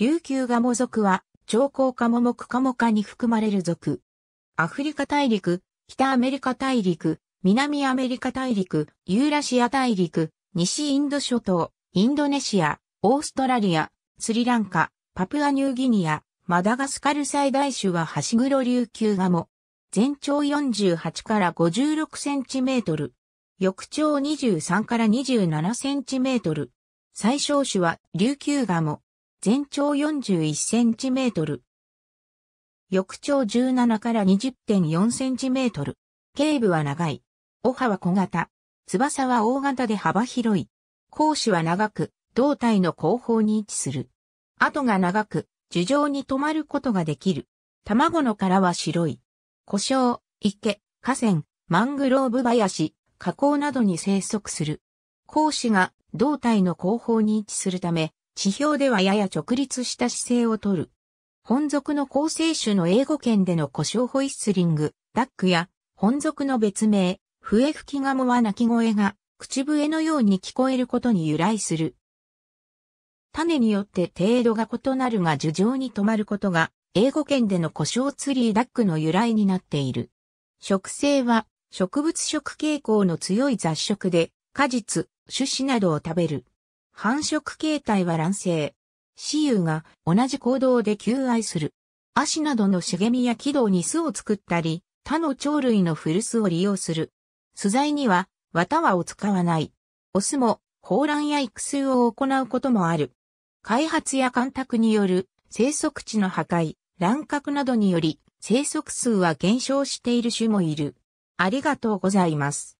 琉球ガモ族は、長江カモモクカモ科に含まれる族。アフリカ大陸、北アメリカ大陸、南アメリカ大陸、ユーラシア大陸、西インド諸島、インドネシア、オーストラリア、スリランカ、パプアニューギニア、マダガスカル最大種はハシグロ琉球ガモ。全長48から56センチメートル。翼長23から27センチメートル。最小種は琉球ガモ。全長41センチメートル。翼長17から20.4センチメートル。頸部は長い。おはは小型。翼は大型で幅広い。講子は長く、胴体の後方に位置する。跡が長く、樹状に止まることができる。卵の殻は白い。故障、池、河川、マングローブ林、河口などに生息する。講師が胴体の後方に位置するため、地表ではやや直立した姿勢をとる。本属の構成種の英語圏での故障ホイッスリング、ダックや、本属の別名、笛吹きガモは鳴き声が、口笛のように聞こえることに由来する。種によって程度が異なるが樹上に止まることが、英語圏での故障ツリーダックの由来になっている。植生は、植物食傾向の強い雑食で、果実、種子などを食べる。繁殖形態は卵生。雌雄が同じ行動で求愛する。足などの茂みや軌道に巣を作ったり、他の鳥類の古巣を利用する。素材には、綿はを使わない。オスも、放卵や育成を行うこともある。開発や干拓による生息地の破壊、乱獲などにより生息数は減少している種もいる。ありがとうございます。